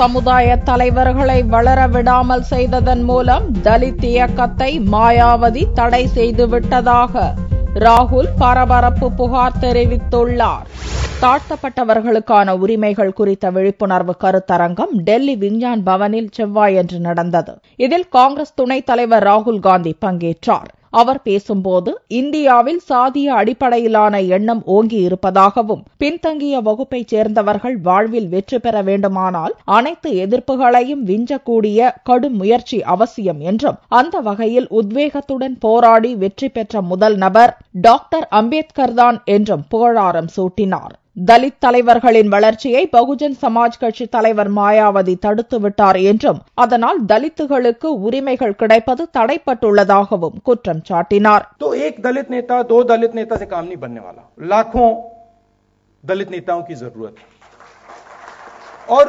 சமுதாய தலைவர்களை வளர விடாமல் செய்ததன் மூலம் தலித் இயக்கத்தை மாயாவதி தடை செய்துவிட்டதாக ராகுல் பரபரப்பு புகார் தெரிவித்துள்ளார் தாழ்த்தப்பட்டவர்களுக்கான உரிமைகள் குறித்த விழிப்புணர்வு கருத்தரங்கம் டெல்லி விஞ்ஞான் பவனில் செவ்வாயன்று நடந்தது இதில் காங்கிரஸ் துணைத் தலைவர் ராகுல் காந்தி பங்கேற்றார் அவர் பேசும்போது இந்தியாவில் சாதிய அடிப்படையிலான எண்ணம் ஓங்கி இருப்பதாகவும் பின்தங்கிய வகுப்பைச் சேர்ந்தவர்கள் வாழ்வில் வெற்றி பெற வேண்டுமானால் அனைத்து எதிர்ப்புகளையும் விஞ்சக்கூடிய கடும் முயற்சி அவசியம் என்றும் அந்த வகையில் உத்வேகத்துடன் போராடி வெற்றி பெற்ற முதல் நபர் டாக்டர் அம்பேத்கர் தான் என்றும் புகழாரம் சூட்டினார் தலித் தலைவர்களின் வளர்ச்சியை பகுஜன் சமாஜ் கட்சி தலைவர் மாயாவதி தடுத்துவிட்டார் என்றும் அதனால் தலித்துகளுக்கு உரிமைகள் கிடைப்பது தடைப்பட்டுள்ளதாகவும் குற்றம் சாட்டினார் तो दलित नेता दो दलित नेता से काम नहीं बनने वाला लाखों दलित नेताओं की जरूरत है और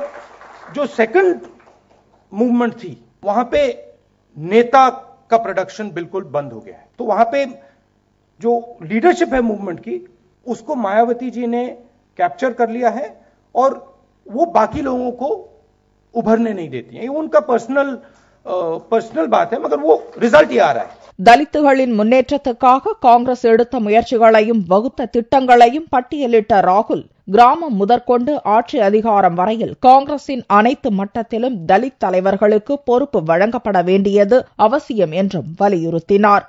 जो सेकंड मूवमेंट थी वहां पे नेता का प्रोडक्शन बिल्कुल बंद हो गया है तो वहां पे जो लीडरशिप है मूवमेंट की उसको मायावती जी ने कैप्चर कर लिया है और वो बाकी लोगों को उभरने नहीं देती है उनका पर्सनल பர்சனல் பாத் மகர் ஓ ரிசல்ட் யார தலித்துகளின் முன்னேற்றத்துக்காக காங்கிரஸ் எடுத்த முயற்சிகளையும் வகுத்த திட்டங்களையும் பட்டியலிட்ட ராகுல் கிராமம் முதற்கொண்டு ஆட்சி அதிகாரம் வரையில் காங்கிரசின் அனைத்து மட்டத்திலும் தலித் தலைவர்களுக்கு பொறுப்பு வழங்கப்பட வேண்டியது அவசியம் என்றும் வலியுறுத்தினார்